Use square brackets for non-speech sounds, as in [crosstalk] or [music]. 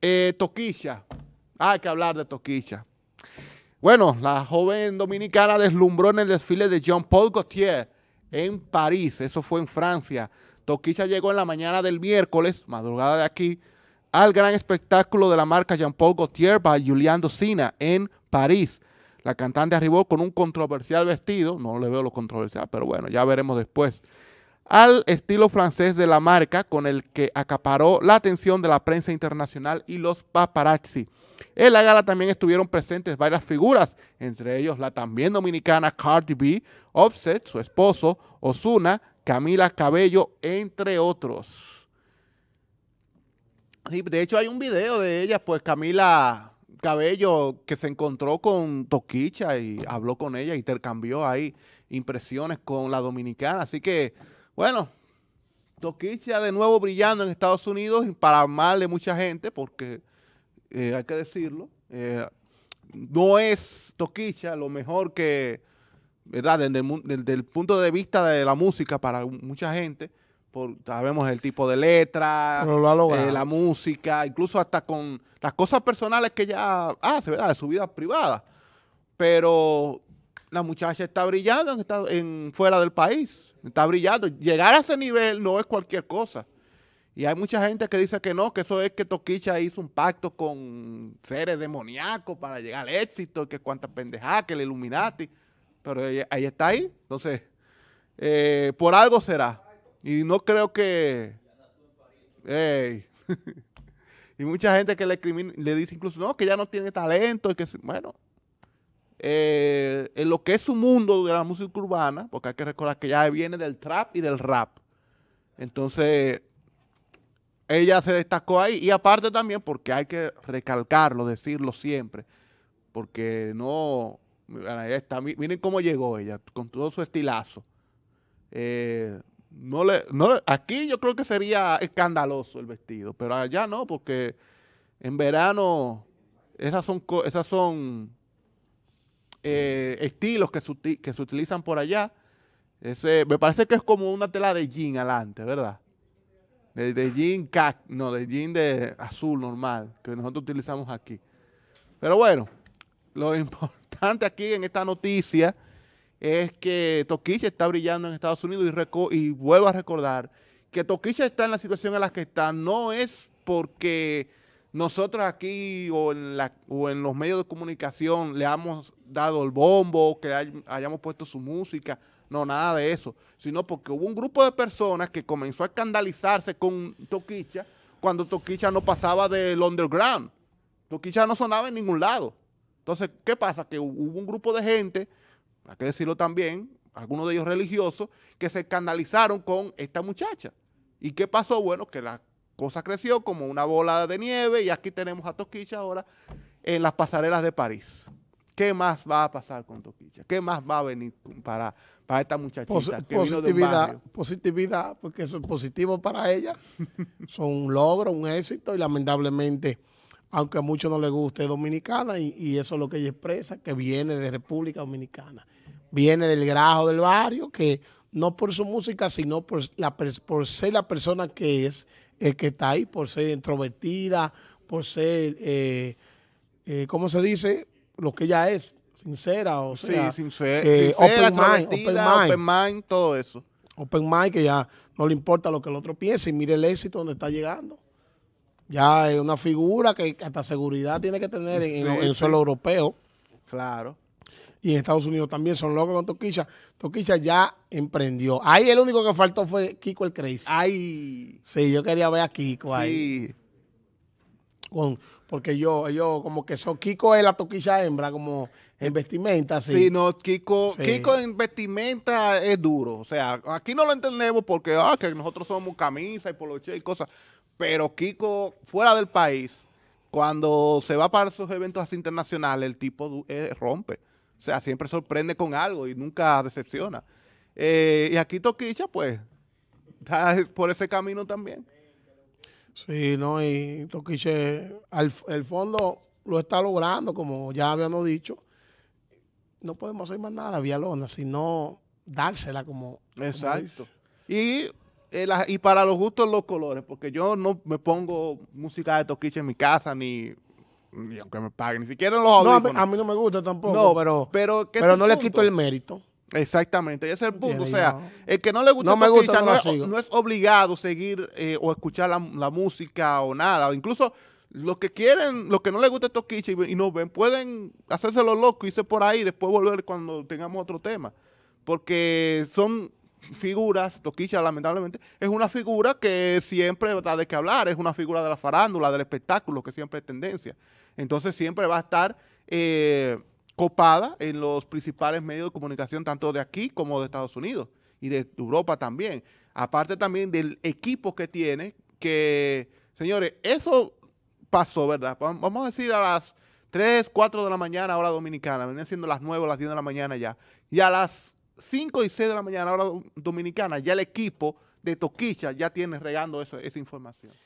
Eh, Toquilla. Hay que hablar de Toquilla. Bueno, la joven dominicana deslumbró en el desfile de Jean-Paul Gaultier en París. Eso fue en Francia. Toquilla llegó en la mañana del miércoles, madrugada de aquí, al gran espectáculo de la marca Jean-Paul Gaultier by Julian Docina en París. La cantante arribó con un controversial vestido, no le veo lo controversial, pero bueno, ya veremos después al estilo francés de la marca con el que acaparó la atención de la prensa internacional y los paparazzi. En la gala también estuvieron presentes varias figuras, entre ellos la también dominicana Cardi B, Offset, su esposo, Osuna, Camila Cabello, entre otros. Y de hecho hay un video de ella, pues Camila Cabello que se encontró con Toquicha y habló con ella, intercambió ahí impresiones con la dominicana, así que bueno, Toquicha de nuevo brillando en Estados Unidos para mal de mucha gente, porque eh, hay que decirlo, eh, no es Toquicha lo mejor que, ¿verdad? Desde el, punto de vista de la música para mucha gente, por, sabemos el tipo de letra, eh, la música, incluso hasta con las cosas personales que ya hace, ¿verdad? De su vida privada. Pero la muchacha está brillando en, fuera del país, está brillando. Llegar a ese nivel no es cualquier cosa. Y hay mucha gente que dice que no, que eso es que Toquicha hizo un pacto con seres demoníacos para llegar al éxito, que cuántas pendejada, que le Illuminati. Pero ahí está ahí, entonces, eh, por algo será. Y no creo que... [laughs] y mucha gente que le, le dice incluso, no, que ya no tiene talento y que, bueno, eh, en lo que es su mundo de la música urbana, porque hay que recordar que ya viene del trap y del rap. Entonces, ella se destacó ahí. Y aparte también, porque hay que recalcarlo, decirlo siempre, porque no... miren cómo llegó ella, con todo su estilazo. Eh, no le, aquí yo creo que sería escandaloso el vestido, pero allá no, porque en verano esas son, esas son eh, estilos que se, que se utilizan por allá. me parece que es como una tela de jean adelante, ¿verdad? De, jean no, de jean de azul normal, que nosotros utilizamos aquí. Pero bueno, lo [laughs] importante aquí en esta noticia es que toquilla está brillando en Estados Unidos y, vuelvo a recordar que toquilla está en la situación en la que está. No es porque nosotros aquí o en, la, o en los medios de comunicación le damos dado el bombo, que hayamos puesto su música, no, nada de eso, sino porque hubo un grupo de personas que comenzó a escandalizarse con Toquicha cuando Toquicha no pasaba del underground. Toquicha no sonaba en ningún lado. Entonces, ¿qué pasa? Que hubo un grupo de gente, hay que decirlo también, algunos de ellos religiosos, que se escandalizaron con esta muchacha. ¿Y qué pasó? Bueno, que la cosa creció como una bola de nieve y aquí tenemos a Toquicha ahora en las pasarelas de París. ¿Qué más va a pasar con Toquicha? ¿Qué más va a venir para, para esta muchachita positividad, positividad, porque eso es positivo para ella. [laughs] Son un logro, un éxito y lamentablemente, aunque a muchos no les guste, es dominicana y, eso es lo que ella expresa, que viene de República Dominicana. Viene del grajo del barrio, que no por su música, sino por, por ser la persona que es, el que está ahí, por ser introvertida, por ser, eh, eh, ¿cómo se dice? lo que ella es, sincera, o sí, sea, eh, sincera, open mind, open mind, todo eso. Open mind, que ya no le importa lo que el otro piense y mire el éxito donde está llegando. Ya es una figura que hasta seguridad tiene que tener en, el suelo europeo. Claro. Y en Estados Unidos también son locos con Toquicha. Toquicha ya emprendió. Ahí el único que faltó fue Kiko el Crazy. Ay. Sí, yo quería ver a Kiko sí. ahí porque yo, yo como que son, Kiko es la toquilla hembra, como en vestimenta, sí. no, Kiko, Kiko en vestimenta es duro. O sea, aquí no lo entendemos porque ah, que nosotros somos camisa y poloche y cosas. Pero Kiko, fuera del país, cuando se va para sus eventos así internacionales, el tipo eh, rompe. O sea, siempre sorprende con algo y nunca decepciona. Eh, y aquí Toquicha, pues, está por ese camino también. Sí, no, y Toquiche, al, el fondo lo está logrando, como ya habíamos dicho. No podemos hacer más nada, vialona, sino dársela como. Exacto. y, eh, y para los gustos, los colores, porque yo no me pongo música de Toquiche en mi casa, ni aunque me paguen, ni siquiera los audífonos. No, a mí, no me gusta tampoco, pero, pero, pero no le quito el mérito. Exactamente, ese es el punto. O sea, el que no le gusta, no me no, es, no, es, obligado seguir eh, o escuchar la, música o nada. O incluso los que quieren, los que no les gusta Toquicha y, no ven, pueden hacerse loco y irse por ahí y después volver cuando tengamos otro tema. Porque son figuras, Toquicha lamentablemente, es una figura que siempre da de que hablar, es una figura de la farándula, del espectáculo, que siempre es tendencia. Entonces siempre va a estar... Eh, copada en los principales medios de comunicación, tanto de aquí como de Estados Unidos y de Europa también. Aparte también del equipo que tiene, que, señores, eso pasó, ¿verdad? Vamos a decir a las 3, 4 de la mañana, hora dominicana, venían siendo las 9 o las 10 de la mañana ya, y a las 5 y 6 de la mañana, hora dominicana, ya el equipo de Toquicha ya tiene regando esa información.